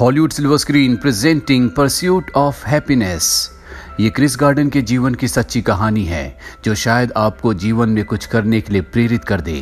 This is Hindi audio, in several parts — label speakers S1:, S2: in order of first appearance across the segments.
S1: Hollywood silver screen presenting pursuit of happiness ये क्रिस गार्डन के जीवन की सच्ची कहानी है जो शायद आपको जीवन में कुछ करने के लिए प्रेरित कर दे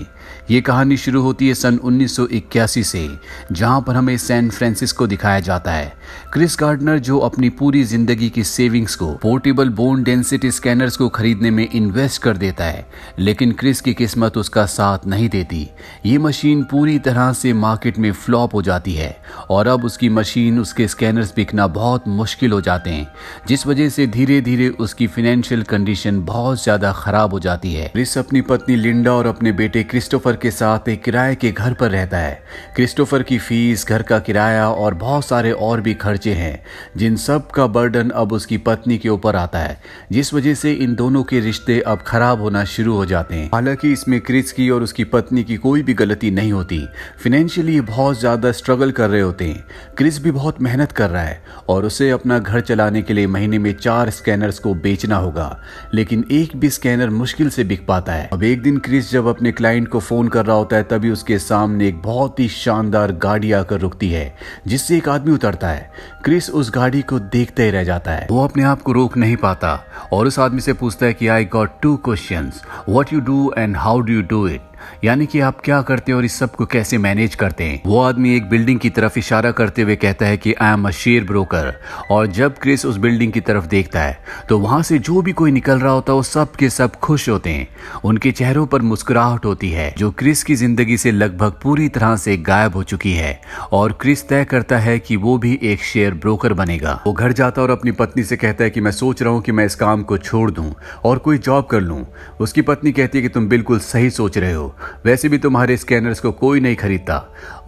S1: ये कहानी शुरू होती है सन 1981 से जहां पर हमें सैन फ्रांसिस्को दिखाया जाता है क्रिस गार्डनर जो अपनी पूरी जिंदगी की सेविंग्स को पोर्टेबल बोन डेंसिटी स्कैनर्स को खरीदने में इन्वेस्ट कर देता है लेकिन क्रिस की किस्मत उसका साथ नहीं देती ये मशीन पूरी तरह से मार्केट में फ्लॉप हो जाती है और अब उसकी मशीन उसके स्कैनर्स बिकना बहुत मुश्किल हो जाते हैं जिस वजह से धीरे धीरे उसकी फिनेंशियल कंडीशन बहुत ज्यादा खराब हो जाती है क्रिस अपनी पत्नी लिंडा और अपने बेटे क्रिस्टो क्रिस्टोफर के साथ एक किराए के घर पर रहता है क्रिस्टोफर की फीस घर का किराया और बहुत सारे और भी खर्चे हैं जिन सब का बर्डन अब उसकी पत्नी के ऊपर आता है जिस वजह से इन दोनों के रिश्ते अब खराब होना शुरू हो जाते हैं हालांकि इसमें क्रिस की और उसकी पत्नी की कोई भी गलती नहीं होती फिनेंशियली बहुत ज़्यादा स्ट्रगल कर रहे होते हैं क्रिस भी बहुत मेहनत कर रहा है और उसे अपना घर चलाने के लिए महीने में चार स्कैनर्स को बेचना होगा लेकिन एक भी स्कैनर मुश्किल से बिक पाता है अब एक दिन क्रिस जब अपने क्लाइंट को फ़ोन कर रहा होता है तभी उसके सामने एक बहुत ही शानदार गाड़ी आकर रुकती है जिससे एक आदमी उतरता है क्रिस उस गाड़ी को देखते ही रह जाता है वो अपने आप को रोक नहीं पाता और उस आदमी से पूछता है कि I got two question what you do and how do you do it यानी कि आप क्या करते हैं और इस सब को कैसे मैनेज करते हैं वो आदमी एक बिल्डिंग की तरफ इशारा करते हुए कहता है कि I am a share broker और जब क्रिस उस बिल्डिंग की तरफ देखता है तो वहां से जो भी कोई निकल रहा होता है वो सब के सब खुश होते हैं उनके चेहरों पर मुस्कुराहट होती है जो क्रिस की जिंदगी से लगभग पूरी तरह से गायब हो चुकी है और क्रिस तय करता है कि वो भी एक शेयर ब्रोकर बनेगा वो घर जाता और अपनी पत्नी से कहता है कि मैं सोच रहा हूँ कि मैं इस काम को छोड़ दू और कोई जॉब कर लू उसकी पत्नी कहती है कि तुम बिल्कुल सही सोच रहे हो वैसे भी तुम्हारे स्कैनर्स को कोई नहीं खरीदता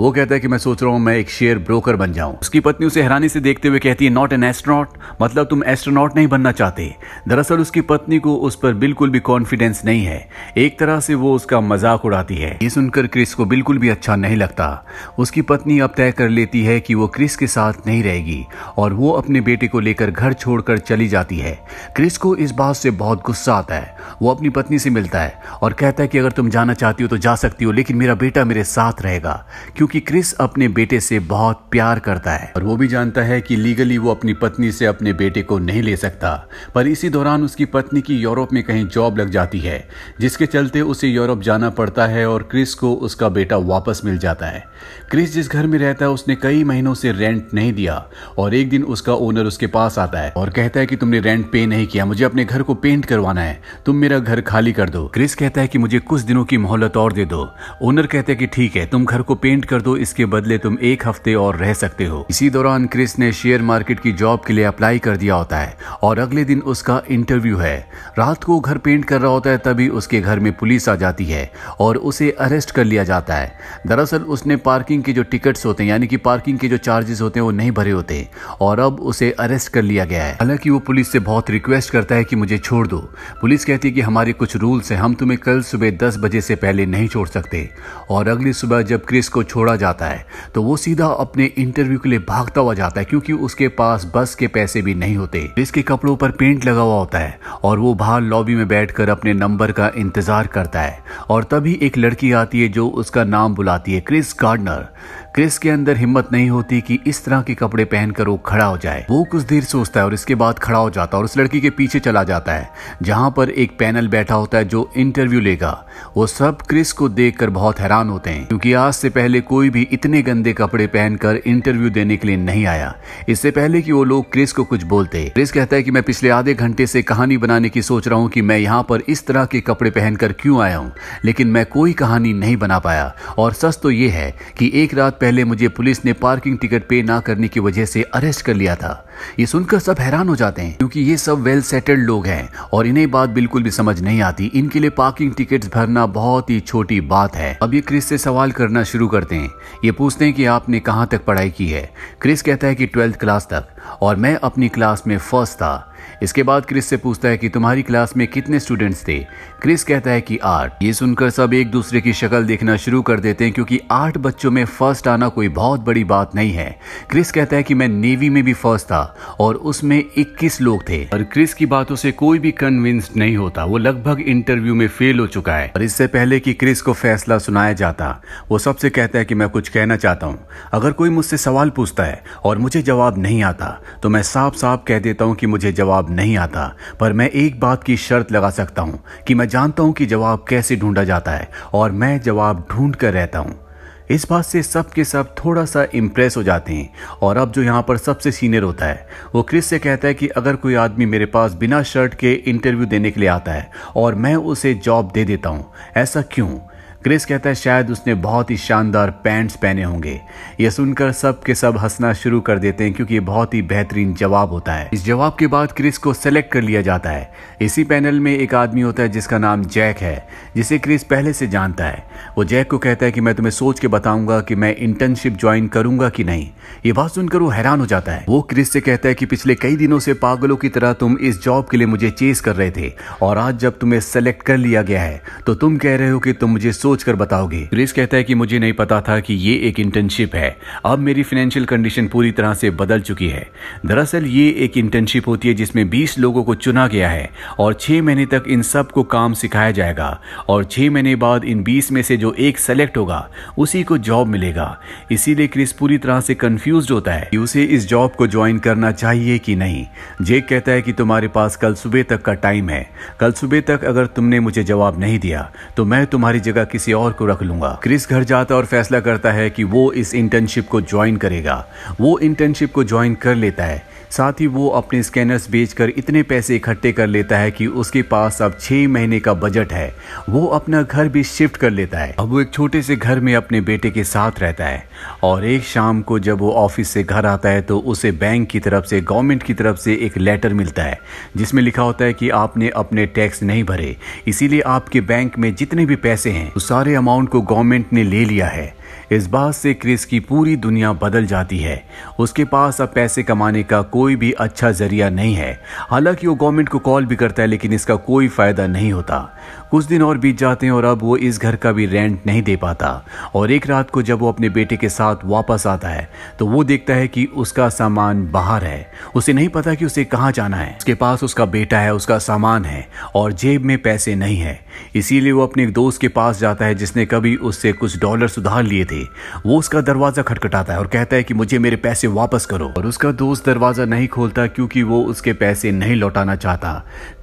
S1: वो कहता है कि मैं सोच रहा हूँ मैं एक शेयर ब्रोकर बन जाऊँ उसकी पत्नी उसे हैरानी से देखते हुए कहती है नॉट एन एस्ट्रोनॉट मतलब तुम एस्ट्रोनॉट नहीं बनना चाहते दरअसल उसकी पत्नी को उस पर बिल्कुल भी कॉन्फिडेंस नहीं है एक तरह से वो उसका मजाक उड़ाती है ये सुनकर क्रिस को बिल्कुल भी अच्छा नहीं लगता उसकी पत्नी अब तय कर लेती है कि वो क्रिस के साथ नहीं रहेगी और वो अपने बेटे को लेकर घर छोड़कर चली जाती है क्रिस को इस बात से बहुत गुस्सा आता है वो अपनी पत्नी से मिलता है और कहता है कि अगर तुम जाना चाहती हो तो जा सकती हो लेकिन मेरा बेटा मेरे साथ रहेगा क्योंकि क्योंकि क्रिस अपने बेटे से बहुत प्यार करता है और वो भी जानता है कि लीगली वो अपनी पत्नी से अपने बेटे को नहीं ले सकता पर इसी दौरान उसकी पत्नी की यूरोप में कहीं जॉब लग जाती है जिसके चलते उसे यूरोप जाना पड़ता है और क्रिस को उसका बेटा वापस मिल जाता है क्रिस जिस घर में रहता है उसने कई महीनों से रेंट नहीं दिया और एक दिन उसका ओनर उसके पास आता है और कहता है कि तुमने रेंट पे नहीं किया मुझे अपने घर को पेंट करवाना है तुम मेरा घर खाली कर दो क्रिस कहता है कि मुझे कुछ दिनों की मोहलत और दे दो ओनर कहते हैं कि ठीक है तुम घर को पेंट कर कर दो इसके बदले तुम एक हफ्ते और रह सकते हो इसी दौरान क्रिस ने शेयर मार्केट की जॉब के लिए अप्लाई कर दिया होता है और अगले दिन उसका इंटरव्यू है रात को घर पेंट कर रहा होता है तभी उसके घर में पुलिस आ जाती है और उसे अरेस्ट कर लिया जाता है दरअसल उसने पार्किंग के जो टिकट्स होते हैं यानी कि पार्किंग के जो चार्जेस होते हैं वो नहीं भरे होते और अब उसे अरेस्ट कर लिया गया है हालांकि वो पुलिस से बहुत रिक्वेस्ट करता है कि मुझे छोड़ दो पुलिस कहती है कि हमारे कुछ रूल्स हैं हम तुम्हें कल सुबह दस बजे से पहले नहीं छोड़ सकते और अगली सुबह जब क्रिस को छोड़ा छोड़ा जाता है तो वो सीधा अपने इंटरव्यू के लिए भागता हुआ जाता है क्योंकि उसके पास बस के पैसे भी नहीं होते जिसके कपड़ों पर पेंट लगा हुआ होता है और वो बाहर लॉबी में बैठकर अपने नंबर का इंतजार करता है और तभी एक लड़की आती है जो उसका नाम बुलाती है क्रिस गार्डनर क्रिस के अंदर हिम्मत नहीं होती कि इस तरह के कपड़े पहनकर वो खड़ा हो जाए वो कुछ देर सोचता है और इसके बाद खड़ा हो जाता है और उस लड़की के पीछे चला जाता है जहां पर एक पैनल बैठा होता है जो इंटरव्यू लेगा वो सब क्रिस को देख बहुत हैरान होते हैं क्योंकि आज से पहले कोई भी इतने गंदे कपड़े पहनकर इंटरव्यू देने के लिए नहीं आया इससे पहले की वो लोग क्रिस को कुछ बोलते क्रिस कहता है कि मैं पिछले आधे घंटे से कहानी बनाने की सोच रहा हूँ कि मैं यहाँ पर इस तरह के कपड़े पहनकर क्यों आया हूँ लेकिन मैं कोई कहानी नहीं बना पाया और सच तो ये है कि एक रात पहले मुझे पुलिस ने पार्किंग टिकट पे ना करने की वजह से अरेस्ट कर लिया था ये सुनकर सब हैरान हो जाते हैं क्योंकि ये सब वेल सेटल्ड लोग हैं और इन्हें बात बिल्कुल भी समझ नहीं आती इनके लिए पार्किंग टिकट भरना बहुत ही छोटी बात है अब ये क्रिस से सवाल करना शुरू करते हैं ये पूछते हैं कि आपने कहाँ तक पढ़ाई की है क्रिस कहता है कि ट्वेल्थ क्लास तक और मैं अपनी क्लास में फर्स्ट था इसके बाद क्रिस से पूछता है कि तुम्हारी क्लास में कितने स्टूडेंट्स थे क्रिस कहता है कि आठ ये सुनकर सब एक दूसरे की शक्ल देखना शुरू कर देते हैं क्योंकि आठ बच्चों में फर्स्ट आना कोई बहुत बड़ी बात नहीं है क्रिस कहता है कि मैं नेवी में भी फर्स्ट था और उसमें इक्कीस लोग थे और क्रिस की बातों से कोई भी कन्विंस्ड नहीं होता वो लगभग इंटरव्यू में फेल हो चुका है और इससे पहले की क्रिस को फैसला सुनाया जाता वो सबसे कहता है कि मैं कुछ कहना चाहता हूँ अगर कोई मुझसे सवाल पूछता है और मुझे जवाब नहीं आता तो मैं साफ साफ कह देता हूँ कि मुझे जवाब नहीं आता पर मैं एक बात की शर्त लगा सकता हूँ कि मैं जानता हूँ कि जवाब कैसे ढूंढा जाता है और मैं जवाब ढूंढ कर रहता हूँ इस बात से सब के सब थोड़ा सा इम्प्रेस हो जाते हैं और अब जो यहाँ पर सबसे सीनियर होता है वो क्रिस से कहता है कि अगर कोई आदमी मेरे पास बिना शर्ट के इंटरव्यू देने के लिए आता है और मैं उसे जॉब दे देता हूँ ऐसा क्यों क्रिस कहता है शायद उसने बहुत ही शानदार पैंट्स पहने होंगे यह सुनकर सब के सब हंसना शुरू कर देते हैं क्योंकि ये बहुत ही बेहतरीन जवाब होता है इस जवाब के बाद क्रिस को सेलेक्ट कर लिया जाता है इसी पैनल में एक आदमी होता है जिसका नाम जैक है जिसे क्रिस पहले से जानता है वो जैक को कहता है कि मैं तुम्हें सोच के बताऊंगा कि मैं इंटर्नशिप ज्वाइन करूंगा कि नहीं ये बात सुनकर वो हैरान हो जाता है वो क्रिस से कहता है कि पिछले कई दिनों से पागलों की तरह तुम इस जॉब के लिए मुझे चेस कर रहे थे और आज जब तुम्हें सेलेक्ट कर लिया गया है तो तुम कह रहे हो कि तुम मुझे सोच सोचकर बताओगे क्रिस कहता है कि मुझे नहीं पता था कि ये एक इंटर्नशिप है अब मेरी फाइनेंशियल कंडीशन पूरी तरह से बदल चुकी है दरअसल ये एक इंटर्नशिप होती है जिसमें 20 लोगों को चुना गया है और 6 महीने तक इन सब को काम सिखाया जाएगा और 6 महीने बाद इन 20 में से जो एक सेलेक्ट होगा उसी को जॉब मिलेगा इसीलिए क्रिस पूरी तरह से कंफ्यूज होता है कि उसे इस जॉब को ज्वाइन करना चाहिए कि नहीं जेक कहता है कि तुम्हारे पास कल सुबह तक का टाइम है कल सुबह तक अगर तुमने मुझे जवाब नहीं दिया तो मैं तुम्हारी जगह किस किसी और को रख लूंगा क्रिस घर जाता और फैसला करता है कि वो इस इंटर्नशिप को ज्वाइन करेगा वो इंटर्नशिप को ज्वाइन कर लेता है साथ ही वो अपने स्कैनर्स बेचकर इतने पैसे इकट्ठे कर लेता है कि उसके पास अब छह महीने का बजट है वो अपना घर भी शिफ्ट कर लेता है अब वो एक छोटे से घर में अपने बेटे के साथ रहता है और एक शाम को जब वो ऑफिस से घर आता है तो उसे बैंक की तरफ से गवर्नमेंट की तरफ से एक लेटर मिलता है जिसमें लिखा होता है कि आपने अपने टैक्स नहीं भरे इसीलिए आपके बैंक में जितने भी पैसे हैं उस सारे अमाउंट को गवर्नमेंट ने ले लिया है इस बात से क्रिस की पूरी दुनिया बदल जाती है उसके पास अब पैसे कमाने का कोई भी अच्छा जरिया नहीं है हालांकि वो गवर्नमेंट को कॉल भी करता है लेकिन इसका कोई फ़ायदा नहीं होता कुछ दिन और बीत जाते हैं और अब वो इस घर का भी रेंट नहीं दे पाता और एक रात को जब वो अपने बेटे के साथ वापस आता है तो वो देखता है कि उसका सामान बाहर है उसे नहीं पता कि उसे कहाँ जाना है उसके पास उसका बेटा है उसका सामान है और जेब में पैसे नहीं है इसीलिए वो अपने एक दोस्त के पास जाता है जिसने कभी उससे कुछ डॉलर सुधार लिए थे वो उसका दरवाजा खटखटाता है और कहता है कि मुझे मेरे पैसे वापस करो और उसका दोस्त दरवाजा नहीं खोलता क्योंकि वो उसके पैसे नहीं लौटाना चाहता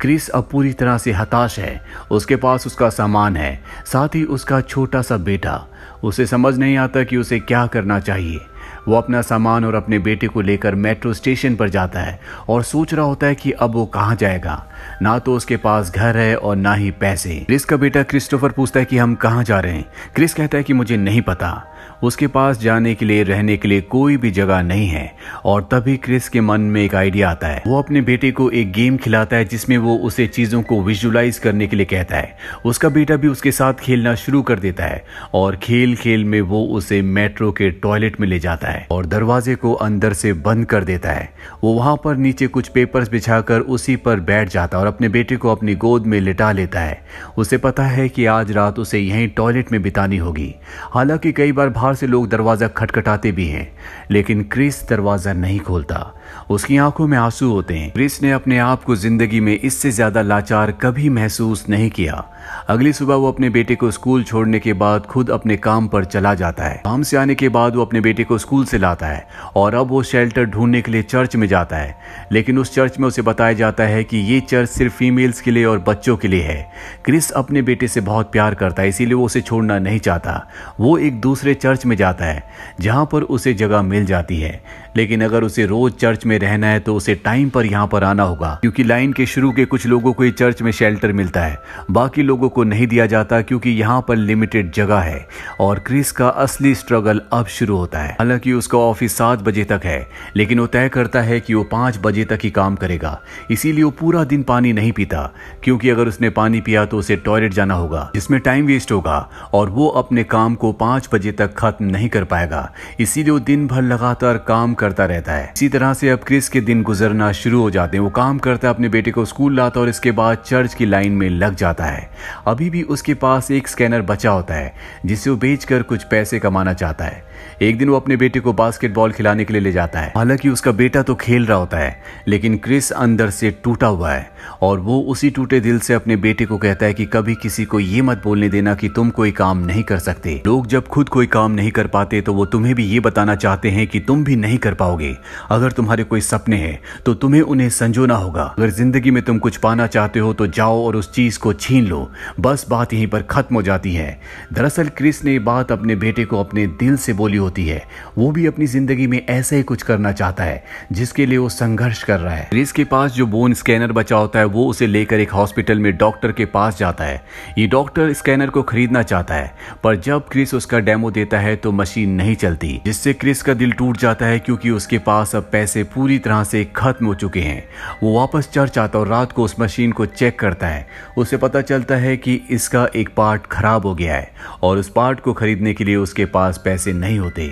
S1: क्रिस अब पूरी तरह से हताश है उसके पास उसका सामान है साथ ही उसका छोटा सा बेटा उसे समझ नहीं आता कि उसे क्या करना चाहिए वो अपना सामान और अपने बेटे को लेकर मेट्रो स्टेशन पर जाता है और सोच रहा होता है कि अब वो कहाँ जाएगा ना तो उसके पास घर है और ना ही पैसे क्रिस का बेटा क्रिस्टोफर पूछता है कि हम कहाँ जा रहे हैं क्रिस कहता है कि मुझे नहीं पता उसके पास जाने के लिए रहने के लिए कोई भी जगह नहीं है और तभी क्रिस के मन में एक आइडिया आता है वो अपने बेटे को एक गेम खिलाता है जिसमें वो उसे चीज़ों को विजुलाइज करने के लिए कहता है उसका बेटा भी उसके साथ खेलना शुरू कर देता है और खेल खेल में वो उसे मेट्रो के टॉयलेट में ले जाता है और दरवाजे को अंदर से बंद कर देता है वो वहां पर नीचे कुछ पेपर्स बिछाकर उसी पर बैठ जाता है और अपने बेटे को अपनी गोद में लिटा लेता है उसे पता है कि आज रात उसे यहीं टॉयलेट में बितानी होगी हालांकि कई बार बाहर से लोग दरवाज़ा खटखटाते भी हैं लेकिन क्रिस दरवाज़ा नहीं खोलता उसकी आंखों में आंसू होते हैं क्रिस ने अपने आप को ज़िंदगी में इससे ज़्यादा लाचार कभी महसूस नहीं किया अगली सुबह वो अपने बेटे को स्कूल छोड़ने के बाद खुद अपने काम पर चला जाता है काम से आने के बाद वो अपने बेटे को स्कूल से लाता है और अब वो शेल्टर ढूंढने के लिए चर्च में जाता है लेकिन उस चर्च में उसे बताया जाता है कि ये चर्च सिर्फ फीमेल्स के लिए और बच्चों के लिए है क्रिस अपने बेटे से बहुत प्यार करता है इसीलिए वो उसे छोड़ना नहीं चाहता वो एक दूसरे चर्च में जाता है जहाँ पर उसे जगह मिल जाती है लेकिन अगर उसे रोज चर्च में रहना है तो उसे टाइम पर यहाँ पर आना होगा क्योंकि लाइन के शुरू के कुछ लोगों को ये चर्च में शेल्टर मिलता है बाकी लोग लोगों को नहीं दिया जाता क्योंकि यहाँ पर लिमिटेड जगह है और क्रिस का असली स्ट्रगल अब शुरू होता है हालांकि उसका ऑफिस सात बजे तक है लेकिन वो तय करता है कि वो पांच बजे तक ही काम करेगा इसीलिए वो पूरा दिन पानी नहीं पीता क्योंकि अगर उसने पानी पिया तो उसे टॉयलेट जाना होगा जिसमें टाइम वेस्ट होगा और वो अपने काम को पांच बजे तक खत्म नहीं कर पाएगा इसीलिए वो दिन भर लगातार काम करता रहता है इसी तरह से अब क्रिस के दिन गुजरना शुरू हो जाते हैं वो काम करता है अपने बेटे को स्कूल लाता और इसके बाद चर्च की लाइन में लग जाता है अभी भी उसके पास एक स्कैनर बचा होता है जिसे वो बेचकर कुछ पैसे कमाना चाहता है एक दिन वो अपने बेटे को बास्केटबॉल खिलाने के लिए ले जाता है हालांकि उसका बेटा तो खेल रहा होता है लेकिन क्रिस अंदर से टूटा हुआ है और वो उसी टूटे दिल से अपने बेटे को कहता है कि कभी किसी को ये मत बोलने देना कि तुम कोई काम नहीं कर सकते लोग जब खुद कोई काम नहीं कर पाते तो वो तुम्हें भी ये बताना चाहते हैं कि तुम भी नहीं कर पाओगे अगर तुम्हारे कोई सपने हैं तो तुम्हें उन्हें संजोना होगा अगर जिंदगी में तुम कुछ पाना चाहते हो तो जाओ और उस चीज को छीन लो बस बात यहीं पर खत्म हो जाती है दरअसल क्रिस ने बात अपने बेटे को अपने दिल से बोली होती है वो भी अपनी जिंदगी में ऐसा ही कुछ करना चाहता है जिसके लिए वो संघर्ष कर रहा है क्रिस के पास जो बोन स्कैनर बचा होता करता है वो उसे लेकर एक हॉस्पिटल में डॉक्टर के पास जाता है ये डॉक्टर स्कैनर को खरीदना चाहता है पर जब क्रिस उसका डेमो देता है तो मशीन नहीं चलती जिससे क्रिस का दिल टूट जाता है क्योंकि उसके पास अब पैसे पूरी तरह से खत्म हो चुके हैं वो वापस चर्च आता और रात को उस मशीन को चेक करता है उसे पता चलता है कि इसका एक पार्ट खराब हो गया है और उस पार्ट को खरीदने के लिए उसके पास पैसे नहीं होते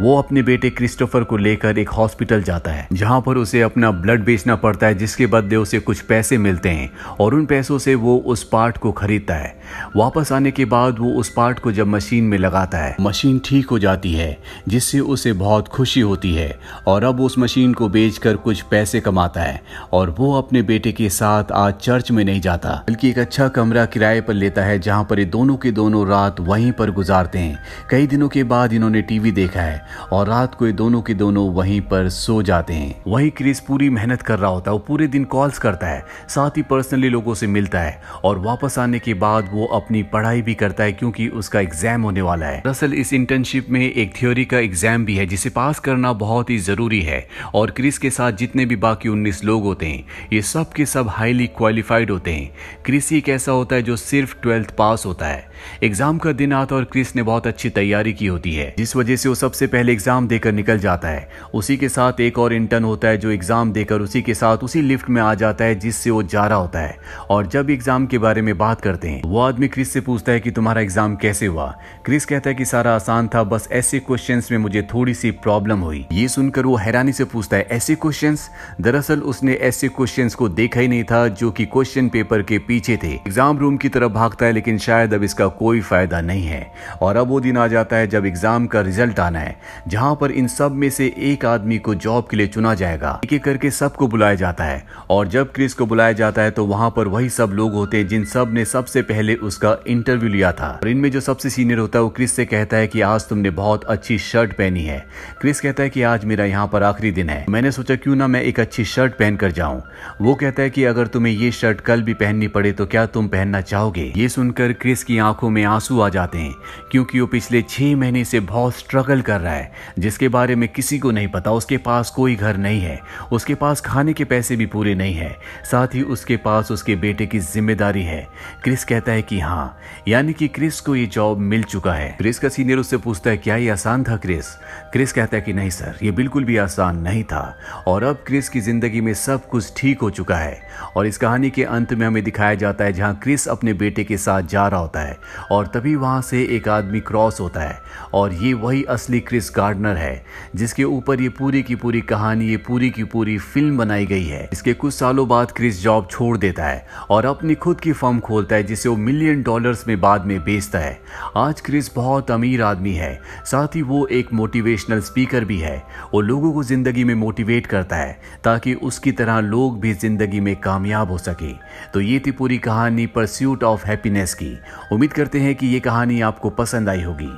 S1: वो अपने बेटे क्रिस्टोफर को लेकर एक हॉस्पिटल जाता है जहां पर उसे अपना ब्लड बेचना पड़ता है जिसके बदले उसे कुछ पैसे पैसे मिलते हैं और उन पैसों से वो उस पार्ट को खरीदता है वापस आने के बाद वो उस पार्ट को जब मशीन में लगाता है मशीन ठीक हो जाती है जिससे उसे बहुत खुशी होती है और अब उस मशीन को बेच कुछ पैसे कमाता है और वो अपने बेटे के साथ आज चर्च में नहीं जाता बल्कि एक अच्छा कमरा किराए पर लेता है जहाँ पर ये दोनों के दोनों रात वहीं पर गुजारते हैं कई दिनों के बाद इन्होंने टीवी देखा है और रात को ये दोनों के दोनों वहीं पर सो जाते हैं वही क्रिस पूरी मेहनत कर रहा होता है वो पूरे दिन कॉल्स करता है साथ ही पर्सनली लोगों से मिलता है और वापस आने के बाद वो अपनी पढ़ाई भी करता है क्योंकि उसका एग्जाम होने वाला है दरअसल इस इंटर्नशिप में एक थ्योरी का एग्जाम भी है जिसे पास करना बहुत ही जरूरी है और क्रिस के साथ जितने भी बाकी उन्नीस लोग होते हैं ये सब के सब हाईली क्वालिफाइड होते हैं क्रिस एक ऐसा होता है जो सिर्फ ट्वेल्थ पास होता है एग्जाम का दिन आता और क्रिस ने बहुत अच्छी तैयारी की होती है जिस वजह से वो सबसे पहले एग्जाम देकर निकल जाता है उसी के साथ एक और इंटर्न होता है जो एग्जाम देकर उसी के साथ उसी लिफ्ट में आ जाता है जिस क्रिस से वो जा रहा होता है और जब एग्जाम के बारे में बात करते हैं वो आदमी क्रिस से पूछता है कि तुम्हारा एग्जाम कैसे हुआ क्रिस कहता है कि सारा आसान था बस ऐसे क्वेश्चन में मुझे थोड़ी सी प्रॉब्लम हुई ये सुनकर वो हैरानी से पूछता है ऐसे क्वेश्चन दरअसल उसने ऐसे क्वेश्चन को देखा ही नहीं था जो की क्वेश्चन पेपर के पीछे थे एग्जाम रूम की तरफ भागता है लेकिन शायद अब इसका कोई फायदा नहीं है और अब वो दिन आ जाता है जब एग्जाम का रिजल्ट आना है जहां पर इन सब में से एक आदमी को जॉब के लिए चुना जाएगा एक एक करके सबको बुलाया जाता है और जब क्रिस को बुलाया जाता है तो वहाँ पर वही सब लोग होते हैं जिन सब ने सबसे पहले उसका इंटरव्यू लिया था और इनमें जो सबसे सीनियर होता है वो क्रिस से कहता है कि आज तुमने बहुत अच्छी शर्ट पहनी है क्रिस कहता है कि आज मेरा यहाँ पर आखिरी दिन है मैंने सोचा क्यों ना मैं एक अच्छी शर्ट पहन कर जाऊँ वो कहता है कि अगर तुम्हें ये शर्ट कल भी पहननी पड़े तो क्या तुम पहनना चाहोगे ये सुनकर क्रिस की आंखों में आंसू आ जाते हैं क्योंकि वो पिछले छह महीने से बहुत स्ट्रगल कर रहा है जिसके बारे में किसी को नहीं पता उसके पास कोई घर नहीं है उसके पास खाने के पैसे भी पूरे नहीं है साथ ही उसके पास उसके बेटे की जिम्मेदारी है क्रिस कहता है कि हाँ यानी कि क्रिस को ये जॉब मिल चुका है क्रिस का सीनियर उससे पूछता है क्या ये आसान था क्रिस क्रिस कहता है कि नहीं सर ये बिल्कुल भी आसान नहीं था और अब क्रिस की जिंदगी में सब कुछ ठीक हो चुका है और इस कहानी के अंत में हमें दिखाया जाता है जहाँ क्रिस अपने बेटे के साथ जा रहा होता है और तभी वहाँ से एक आदमी क्रॉस होता है और ये वही असली क्रिस गार्डनर है जिसके ऊपर ये पूरी की पूरी कहानी ये पूरी की पूरी फिल्म बनाई गई है इसके कुछ सालों बाद क्रिस सर्विस जॉब छोड़ देता है और अपनी खुद की फर्म खोलता है जिसे वो मिलियन डॉलर्स में बाद में बेचता है आज क्रिस बहुत अमीर आदमी है साथ ही वो एक मोटिवेशनल स्पीकर भी है वो लोगों को ज़िंदगी में मोटिवेट करता है ताकि उसकी तरह लोग भी ज़िंदगी में कामयाब हो सके तो ये थी पूरी कहानी परस्यूट ऑफ हैप्पीनेस की उम्मीद करते हैं कि ये कहानी आपको पसंद आई होगी